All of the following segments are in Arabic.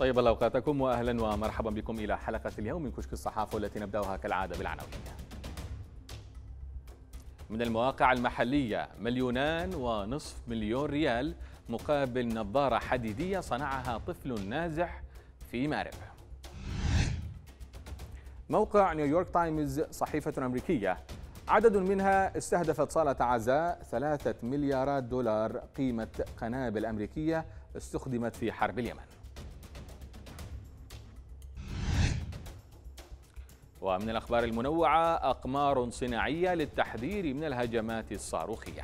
طيب الله اوقاتكم واهلا ومرحبا بكم الى حلقه اليوم من كشك الصحافه والتي نبداها كالعاده بالعناوين. من المواقع المحليه مليونان ونصف مليون ريال مقابل نظاره حديديه صنعها طفل نازح في مارب. موقع نيويورك تايمز صحيفه امريكيه عدد منها استهدفت صالة عزاء ثلاثة مليارات دولار قيمة قنابل أمريكية استخدمت في حرب اليمن ومن الأخبار المنوعة أقمار صناعية للتحذير من الهجمات الصاروخية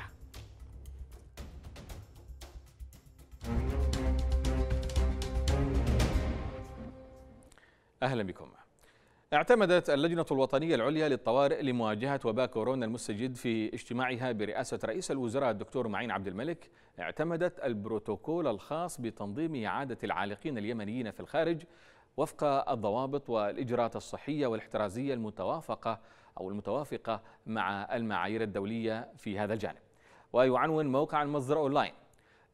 أهلا بكم اعتمدت اللجنة الوطنية العليا للطوارئ لمواجهة وباء كورونا المستجد في اجتماعها برئاسة رئيس الوزراء الدكتور معين عبد الملك اعتمدت البروتوكول الخاص بتنظيم إعادة العالقين اليمنيين في الخارج وفق الضوابط والإجراءات الصحية والاحترازية المتوافقة أو المتوافقة مع المعايير الدولية في هذا الجانب ويعنون موقع المصدر أونلاين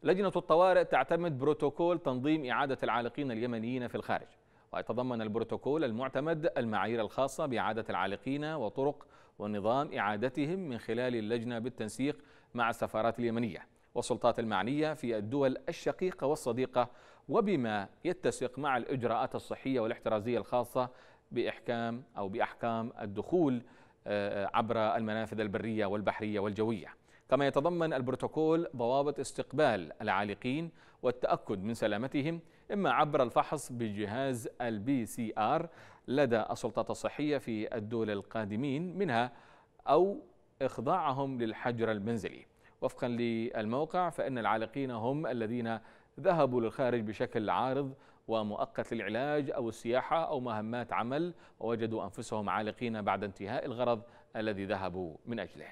لجنة الطوارئ تعتمد بروتوكول تنظيم إعادة العالقين اليمنيين في الخارج ويتضمن البروتوكول المعتمد المعايير الخاصة بإعادة العالقين وطرق ونظام إعادتهم من خلال اللجنة بالتنسيق مع السفارات اليمنية والسلطات المعنية في الدول الشقيقة والصديقة وبما يتسق مع الإجراءات الصحية والاحترازية الخاصة بإحكام أو بأحكام الدخول آه، آه، عبر المنافذ البرية والبحرية والجوية كما يتضمن البروتوكول ضوابط استقبال العالقين والتأكد من سلامتهم إما عبر الفحص بجهاز البي سي آر لدى السلطات الصحية في الدول القادمين منها أو إخضاعهم للحجر المنزلي وفقا للموقع فإن العالقين هم الذين ذهبوا للخارج بشكل عارض ومؤقت للعلاج أو السياحة أو مهمات عمل ووجدوا أنفسهم عالقين بعد انتهاء الغرض الذي ذهبوا من أجله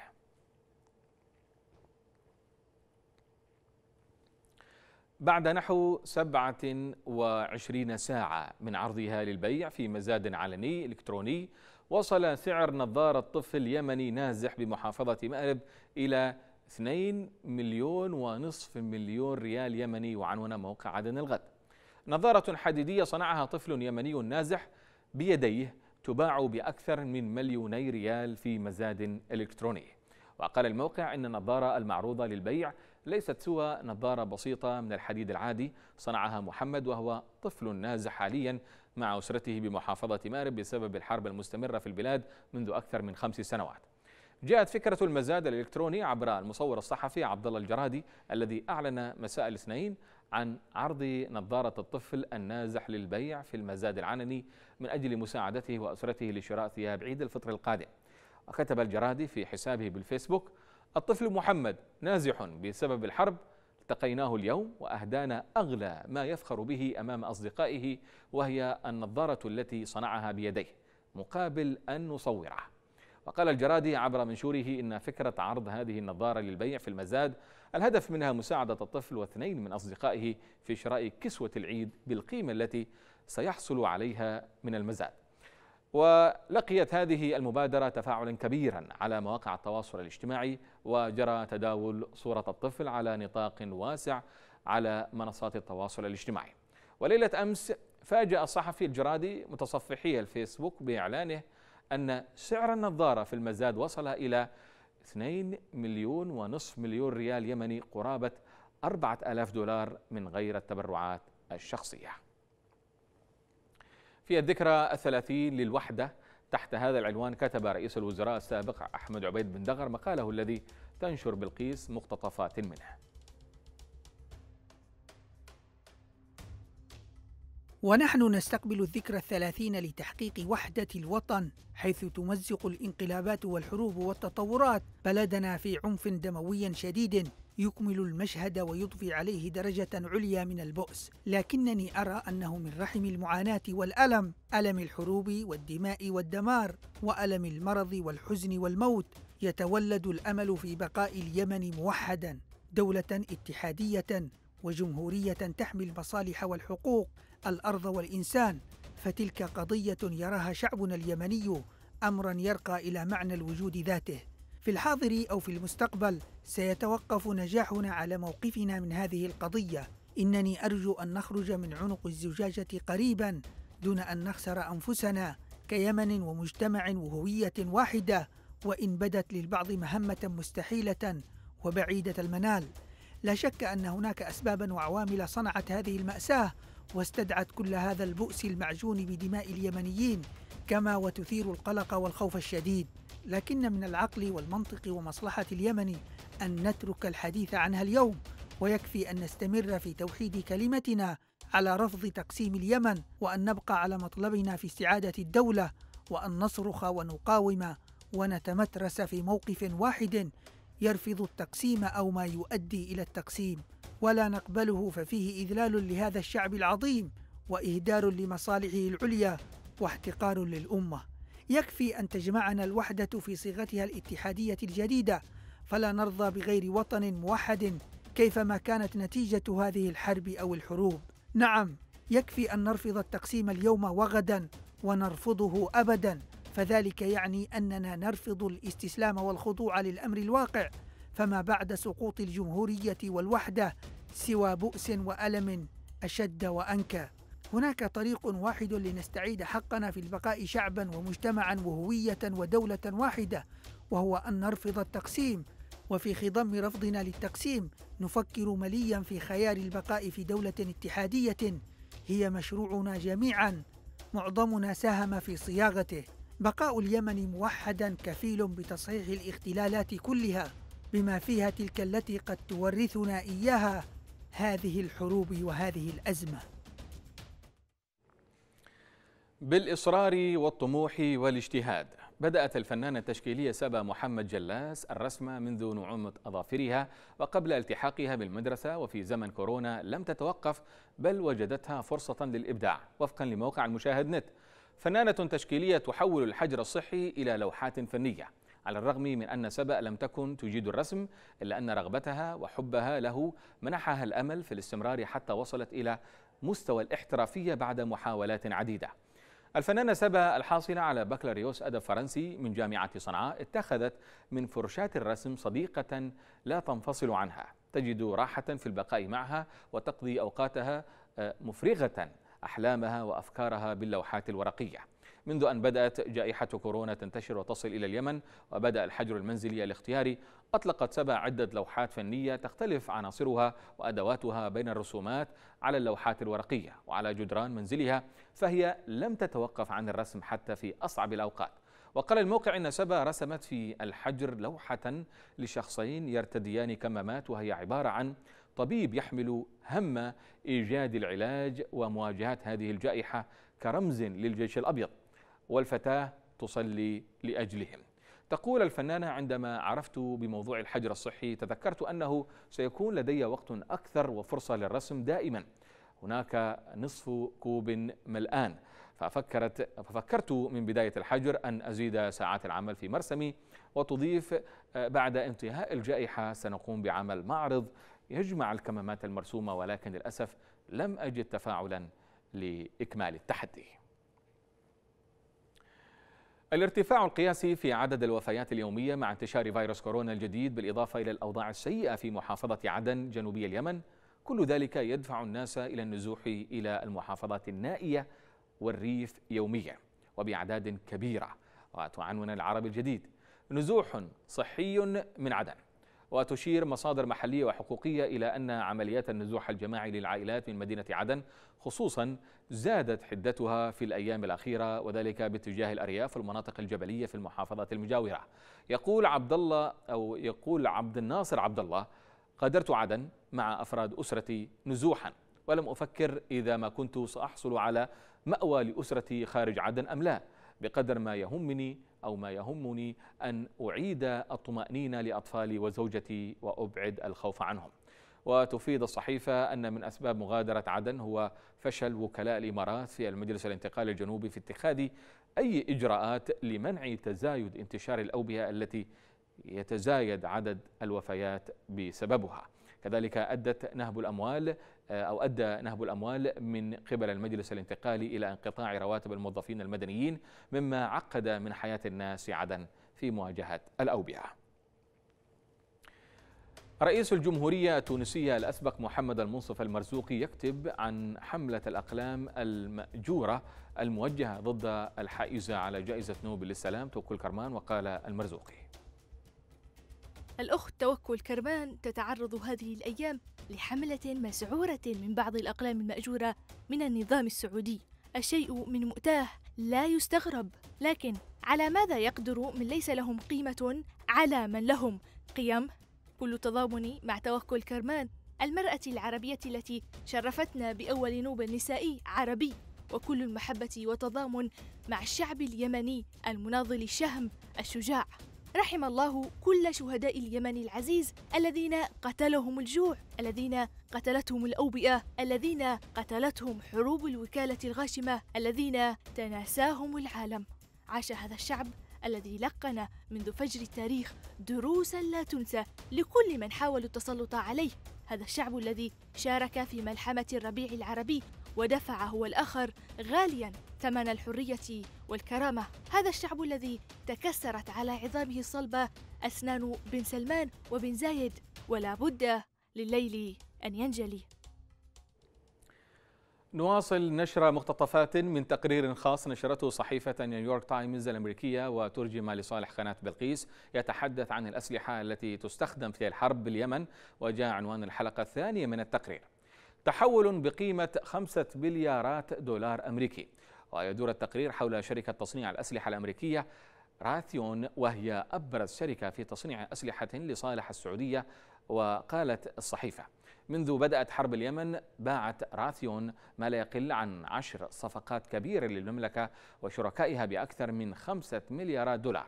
بعد نحو 27 ساعة من عرضها للبيع في مزاد علني إلكتروني وصل سعر نظارة طفل يمني نازح بمحافظة مأرب إلى 2 مليون ونصف مليون ريال يمني يعنون موقع عدن الغد نظارة حديدية صنعها طفل يمني نازح بيديه تباع بأكثر من مليوني ريال في مزاد إلكتروني وقال الموقع إن النظارة المعروضة للبيع ليست سوى نظارة بسيطة من الحديد العادي صنعها محمد وهو طفل نازح حاليا مع أسرته بمحافظة مارب بسبب الحرب المستمرة في البلاد منذ أكثر من خمس سنوات جاءت فكرة المزاد الإلكتروني عبر المصور الصحفي عبد الله الجرادي الذي أعلن مساء الاثنين عن عرض نظارة الطفل النازح للبيع في المزاد العنني من أجل مساعدته وأسرته لشراء ثياب عيد الفطر القادم وكتب الجرادي في حسابه بالفيسبوك الطفل محمد نازح بسبب الحرب التقيناه اليوم وأهدانا أغلى ما يفخر به أمام أصدقائه وهي النظارة التي صنعها بيديه مقابل أن نصوره وقال الجرادي عبر منشوره إن فكرة عرض هذه النظارة للبيع في المزاد الهدف منها مساعدة الطفل واثنين من أصدقائه في شراء كسوة العيد بالقيمة التي سيحصل عليها من المزاد ولقيت هذه المبادرة تفاعلا كبيرا على مواقع التواصل الاجتماعي وجرى تداول صورة الطفل على نطاق واسع على منصات التواصل الاجتماعي وليلة أمس فاجأ الصحفي الجرادي متصفحي الفيسبوك بإعلانه أن سعر النظارة في المزاد وصل إلى 2 مليون ونصف مليون ريال يمني قرابة 4000 دولار من غير التبرعات الشخصية في الذكرى الثلاثين للوحدة تحت هذا العنوان كتب رئيس الوزراء السابق أحمد عبيد بن دغر مقاله الذي تنشر بلقيس مقتطفات منه ونحن نستقبل الذكرى الثلاثين لتحقيق وحدة الوطن حيث تمزق الانقلابات والحروب والتطورات بلدنا في عنف دموي شديد يكمل المشهد ويضفي عليه درجة عليا من البؤس، لكنني أرى أنه من رحم المعاناة والألم، ألم الحروب والدماء والدمار، وألم المرض والحزن والموت، يتولد الأمل في بقاء اليمن موحدا، دولة اتحادية وجمهورية تحمي المصالح والحقوق، الارض والانسان فتلك قضيه يراها شعبنا اليمني امرا يرقى الى معنى الوجود ذاته في الحاضر او في المستقبل سيتوقف نجاحنا على موقفنا من هذه القضيه انني ارجو ان نخرج من عنق الزجاجه قريبا دون ان نخسر انفسنا كيمن ومجتمع وهويه واحده وان بدت للبعض مهمه مستحيله وبعيده المنال لا شك ان هناك اسبابا وعوامل صنعت هذه الماساه واستدعت كل هذا البؤس المعجون بدماء اليمنيين كما وتثير القلق والخوف الشديد لكن من العقل والمنطق ومصلحة اليمن أن نترك الحديث عنها اليوم ويكفي أن نستمر في توحيد كلمتنا على رفض تقسيم اليمن وأن نبقى على مطلبنا في استعادة الدولة وأن نصرخ ونقاوم ونتمترس في موقف واحد يرفض التقسيم أو ما يؤدي إلى التقسيم ولا نقبله ففيه إذلال لهذا الشعب العظيم وإهدار لمصالحه العليا واحتقار للأمة يكفي أن تجمعنا الوحدة في صيغتها الاتحادية الجديدة فلا نرضى بغير وطن موحد كيفما كانت نتيجة هذه الحرب أو الحروب نعم يكفي أن نرفض التقسيم اليوم وغدا ونرفضه أبدا فذلك يعني أننا نرفض الاستسلام والخضوع للأمر الواقع فما بعد سقوط الجمهورية والوحدة سوى بؤس وألم أشد وأنكى هناك طريق واحد لنستعيد حقنا في البقاء شعبا ومجتمعا وهوية ودولة واحدة وهو أن نرفض التقسيم وفي خضم رفضنا للتقسيم نفكر مليا في خيار البقاء في دولة اتحادية هي مشروعنا جميعا معظمنا ساهم في صياغته بقاء اليمن موحدا كفيل بتصحيح الاختلالات كلها بما فيها تلك التي قد تورثنا اياها هذه الحروب وهذه الازمه بالاصرار والطموح والاجتهاد بدأت الفنانة التشكيلية سبا محمد جلاس الرسم منذ نعومة أظافرها وقبل التحاقها بالمدرسة وفي زمن كورونا لم تتوقف بل وجدتها فرصة للإبداع وفقا لموقع المشاهد نت فنانة تشكيلية تحول الحجر الصحي إلى لوحات فنية على الرغم من أن سبأ لم تكن تجيد الرسم إلا أن رغبتها وحبها له منحها الأمل في الاستمرار حتى وصلت إلى مستوى الاحترافية بعد محاولات عديدة الفنانة سبا الحاصلة على بكالوريوس أدب فرنسي من جامعة صنعاء اتخذت من فرشات الرسم صديقة لا تنفصل عنها تجد راحة في البقاء معها وتقضي أوقاتها آه، مفرغة أحلامها وأفكارها باللوحات الورقية منذ أن بدأت جائحة كورونا تنتشر وتصل إلى اليمن وبدأ الحجر المنزلي الاختياري أطلقت سبا عدة لوحات فنية تختلف عناصرها وأدواتها بين الرسومات على اللوحات الورقية وعلى جدران منزلها فهي لم تتوقف عن الرسم حتى في أصعب الأوقات وقال الموقع إن سبا رسمت في الحجر لوحة لشخصين يرتديان كمامات وهي عبارة عن طبيب يحمل هم إيجاد العلاج ومواجهة هذه الجائحة كرمز للجيش الأبيض والفتاة تصلي لأجلهم تقول الفنانة عندما عرفت بموضوع الحجر الصحي تذكرت أنه سيكون لدي وقت أكثر وفرصة للرسم دائما هناك نصف كوب ملآن ففكرت ففكرت من بداية الحجر أن أزيد ساعات العمل في مرسمي وتضيف آه، بعد انتهاء الجائحة سنقوم بعمل معرض يجمع الكمامات المرسومة ولكن للأسف لم أجد تفاعلا لإكمال التحدي الارتفاع القياسي في عدد الوفيات اليومية مع انتشار فيروس كورونا الجديد بالإضافة إلى الأوضاع السيئة في محافظة عدن جنوبي اليمن كل ذلك يدفع الناس إلى النزوح إلى المحافظات النائية والريف يوميا وبأعداد كبيرة وتعنون العرب الجديد نزوح صحي من عدن وتشير مصادر محلية وحقوقية إلى أن عمليات النزوح الجماعي للعائلات من مدينة عدن خصوصا زادت حدتها في الأيام الأخيرة وذلك باتجاه الأرياف والمناطق الجبلية في المحافظات المجاورة يقول عبد الله أو يقول عبد الناصر عبد الله غادرت عدن مع أفراد أسرتي نزوحا ولم أفكر إذا ما كنت سأحصل على مأوى لأسرتي خارج عدن أم لا بقدر ما يهمني أو ما يهمني أن أعيد الطمأنينة لأطفالي وزوجتي وأبعد الخوف عنهم وتفيد الصحيفة أن من أسباب مغادرة عدن هو فشل وكلاء الإمارات في المجلس الانتقالي الجنوبي في اتخاذ أي إجراءات لمنع تزايد انتشار الأوبئة التي يتزايد عدد الوفيات بسببها كذلك أدت نهب الأموال آه، أو أدى نهب الأموال من قبل المجلس الانتقالي إلى انقطاع رواتب الموظفين المدنيين مما عقد من حياة الناس عدن في مواجهة الأوبئة رئيس الجمهورية التونسية الأسبق محمد المنصف المرزوقي يكتب عن حملة الأقلام المأجورة الموجهة ضد الحائزة على جائزة نوبل للسلام توكل كرمان وقال المرزوقي الأخت توكل كرمان تتعرض هذه الأيام لحملة مسعورة من بعض الأقلام المأجورة من النظام السعودي الشيء من مؤتاه لا يستغرب لكن على ماذا يقدر من ليس لهم قيمة على من لهم قيم؟ كل تضامن مع توكل كرمان المرأة العربية التي شرفتنا بأول نوبل نسائي عربي وكل المحبة وتضامن مع الشعب اليمني المناضل الشهم الشجاع رحم الله كل شهداء اليمن العزيز الذين قتلهم الجوع الذين قتلتهم الأوبئة الذين قتلتهم حروب الوكالة الغاشمة الذين تناساهم العالم عاش هذا الشعب الذي لقن منذ فجر التاريخ دروسا لا تنسى لكل من حاولوا التسلط عليه هذا الشعب الذي شارك في ملحمة الربيع العربي ودفع هو الآخر غاليا ثمن الحرية والكرامة هذا الشعب الذي تكسرت على عظامه الصلبة أسنان بن سلمان وبن زايد ولا بد لليل أن ينجلي نواصل نشر مقتطفات من تقرير خاص نشرته صحيفة نيويورك تايمز الأمريكية وترجم لصالح قناة بلقيس يتحدث عن الأسلحة التي تستخدم في الحرب باليمن وجاء عنوان الحلقة الثانية من التقرير تحول بقيمة خمسة مليارات دولار أمريكي ويدور التقرير حول شركة تصنيع الأسلحة الأمريكية راثيون وهي أبرز شركة في تصنيع أسلحة لصالح السعودية وقالت الصحيفة منذ بدأت حرب اليمن باعت راثيون ما لا يقل عن عشر صفقات كبيرة للمملكة وشركائها بأكثر من خمسة مليارات دولار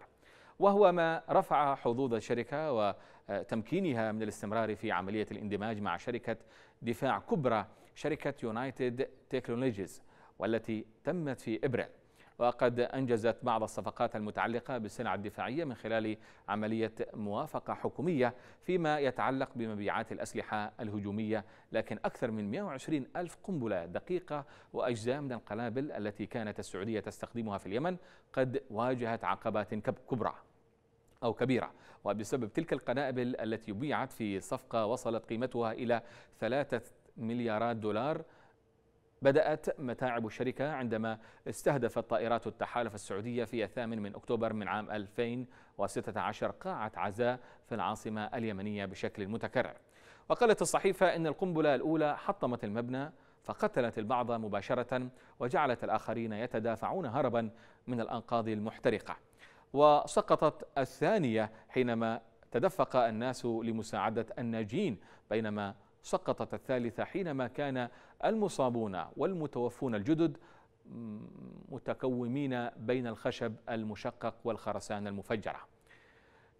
وهو ما رفع حظوظ الشركة وتمكينها من الاستمرار في عملية الاندماج مع شركة دفاع كبرى شركة يونايتد تكنولوجيز والتي تمت في إبريل وقد أنجزت بعض الصفقات المتعلقة بالسلع الدفاعية من خلال عملية موافقة حكومية فيما يتعلق بمبيعات الأسلحة الهجومية لكن أكثر من 120 ألف قنبلة دقيقة وأجزاء من القنابل التي كانت السعودية تستخدمها في اليمن قد واجهت عقبات كبرى أو كبيرة وبسبب تلك القنابل التي بيعت في صفقة وصلت قيمتها إلى ثلاثة مليارات دولار بدأت متاعب الشركة عندما استهدفت طائرات التحالف السعودية في الثامن من أكتوبر من عام 2016 قاعة عزاء في العاصمة اليمنية بشكل متكرر وقالت الصحيفة إن القنبلة الأولى حطمت المبنى فقتلت البعض مباشرة وجعلت الآخرين يتدافعون هربا من الأنقاض المحترقة وسقطت الثانية حينما تدفق الناس لمساعدة الناجين بينما سقطت الثالثة حينما كان المصابون والمتوفون الجدد متكومين بين الخشب المشقق والخرسانة المفجرة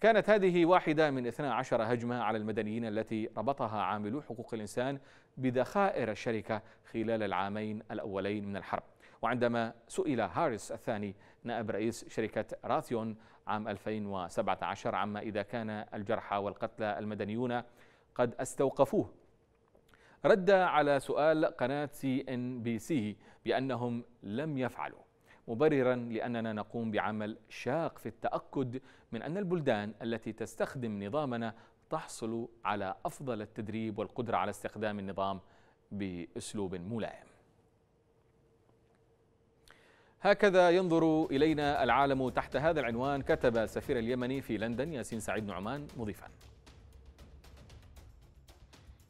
كانت هذه واحدة من 12 هجمة على المدنيين التي ربطها عاملو حقوق الإنسان بذخائر الشركة خلال العامين الأولين من الحرب وعندما سئل هاريس الثاني نائب رئيس شركة راثيون عام 2017 عما إذا كان الجرحى والقتلى المدنيون قد استوقفوه رد على سؤال قناة سي إن بي سي بأنهم لم يفعلوا مبررا لأننا نقوم بعمل شاق في التأكد من أن البلدان التي تستخدم نظامنا تحصل على أفضل التدريب والقدرة على استخدام النظام بأسلوب ملائم هكذا ينظر إلينا العالم تحت هذا العنوان كتب السفير اليمني في لندن ياسين سعيد نعمان مضيفا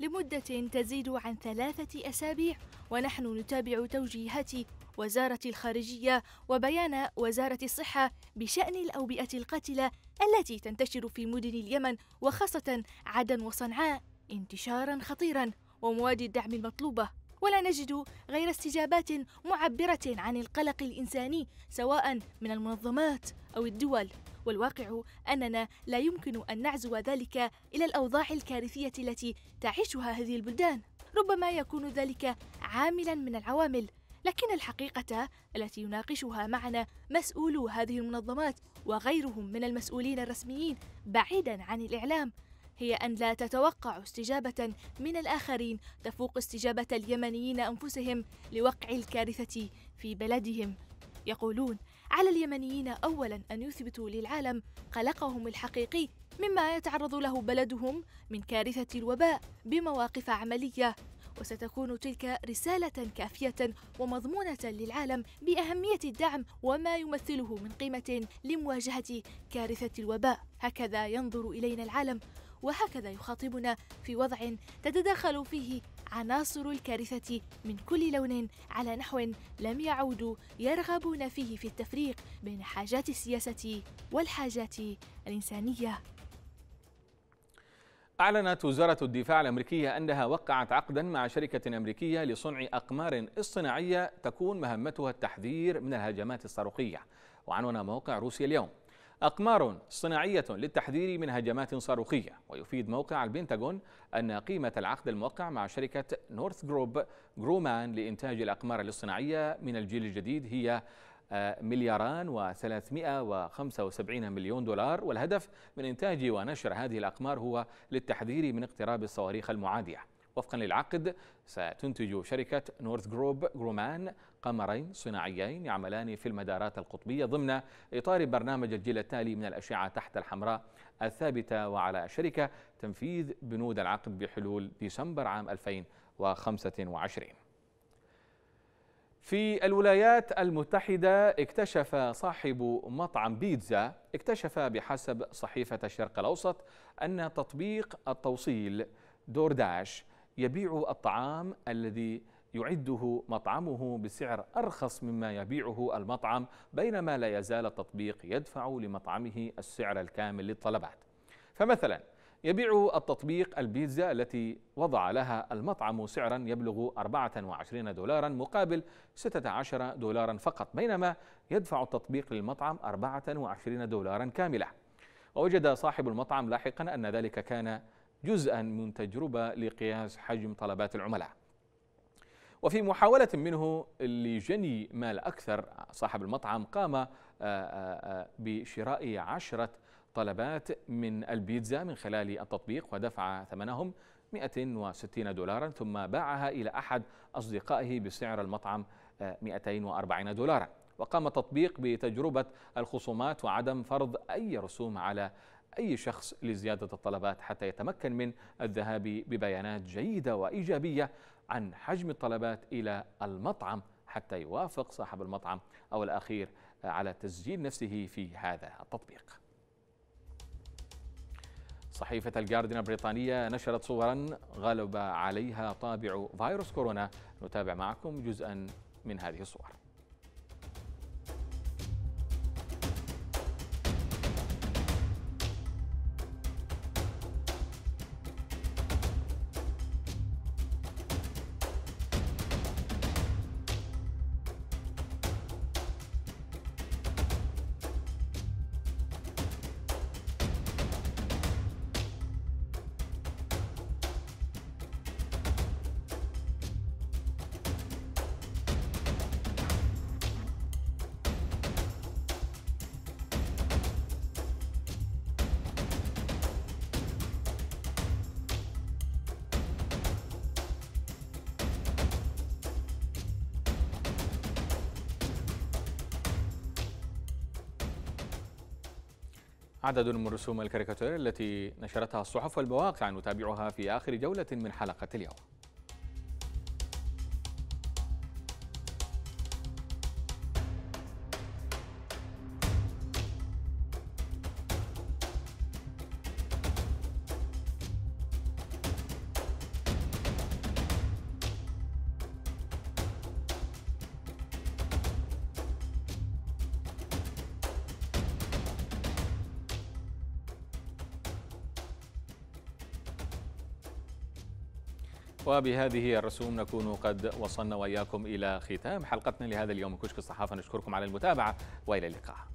لمدة تزيد عن ثلاثة أسابيع ونحن نتابع توجيهات وزارة الخارجية وبيان وزارة الصحة بشأن الأوبئة القاتلة التي تنتشر في مدن اليمن وخاصة عدن وصنعاء انتشارا خطيرا ومواد الدعم المطلوبة ولا نجد غير استجابات معبرة عن القلق الإنساني سواء من المنظمات أو الدول والواقع أننا لا يمكن أن نعزو ذلك إلى الأوضاع الكارثية التي تعيشها هذه البلدان ربما يكون ذلك عاملا من العوامل لكن الحقيقة التي يناقشها معنا مسؤولو هذه المنظمات وغيرهم من المسؤولين الرسميين بعيدا عن الإعلام هي أن لا تتوقع استجابة من الآخرين تفوق استجابة اليمنيين أنفسهم لوقع الكارثة في بلدهم يقولون على اليمنيين أولا أن يثبتوا للعالم قلقهم الحقيقي مما يتعرض له بلدهم من كارثة الوباء بمواقف عملية وستكون تلك رسالة كافية ومضمونة للعالم بأهمية الدعم وما يمثله من قيمة لمواجهة كارثة الوباء، هكذا ينظر إلينا العالم وهكذا يخاطبنا في وضع تتداخل فيه عناصر الكارثة من كل لون على نحو لم يعودوا يرغبون فيه في التفريق بين حاجات السياسة والحاجات الإنسانية. أعلنت وزارة الدفاع الأمريكية أنها وقعت عقدا مع شركة أمريكية لصنع أقمار اصطناعية تكون مهمتها التحذير من الهجمات الصاروخية وعنونا موقع روسيا اليوم أقمار صناعية للتحذير من هجمات صاروخية ويفيد موقع البنتاغون أن قيمة العقد الموقع مع شركة نورث جروب جرومان لإنتاج الأقمار الصناعية من الجيل الجديد هي آه، ملياران و375 مليون دولار والهدف من إنتاج ونشر هذه الأقمار هو للتحذير من اقتراب الصواريخ المعادية وفقا للعقد ستنتج شركة نورث جروب جرومان قمرين صناعيين يعملان في المدارات القطبية ضمن إطار برنامج الجيل التالي من الأشعة تحت الحمراء الثابتة وعلى الشركة تنفيذ بنود العقد بحلول ديسمبر عام 2025 في الولايات المتحدة اكتشف صاحب مطعم بيتزا اكتشف بحسب صحيفة الشرق الأوسط أن تطبيق التوصيل دور داش يبيع الطعام الذي يعده مطعمه بسعر أرخص مما يبيعه المطعم بينما لا يزال التطبيق يدفع لمطعمه السعر الكامل للطلبات فمثلا يبيع التطبيق البيتزا التي وضع لها المطعم سعرا يبلغ 24 دولارا مقابل 16 دولارا فقط بينما يدفع التطبيق للمطعم 24 دولارا كاملة ووجد صاحب المطعم لاحقا أن ذلك كان جزءا من تجربة لقياس حجم طلبات العملاء وفي محاولة منه لجني مال أكثر صاحب المطعم قام آه، آه، آه، بشراء عشرة طلبات من البيتزا من خلال التطبيق ودفع ثمنهم 160 دولارا ثم باعها إلى أحد أصدقائه بسعر المطعم 240 دولارا وقام التطبيق بتجربة الخصومات وعدم فرض أي رسوم على أي شخص لزيادة الطلبات حتى يتمكن من الذهاب ببيانات جيدة وإيجابية عن حجم الطلبات إلى المطعم حتى يوافق صاحب المطعم أو الأخير على تسجيل نفسه في هذا التطبيق صحيفة الجاردن البريطانية نشرت صورا غلب عليها طابع فيروس كورونا نتابع معكم جزءا من هذه الصور عدد من رسوم الكاريكاتير التي نشرتها الصحف والمواقع نتابعها في آخر جولة من حلقة اليوم وبهذه الرسوم نكون قد وصلنا وإياكم إلى ختام حلقتنا لهذا اليوم كشك الصحافة نشكركم على المتابعة وإلى اللقاء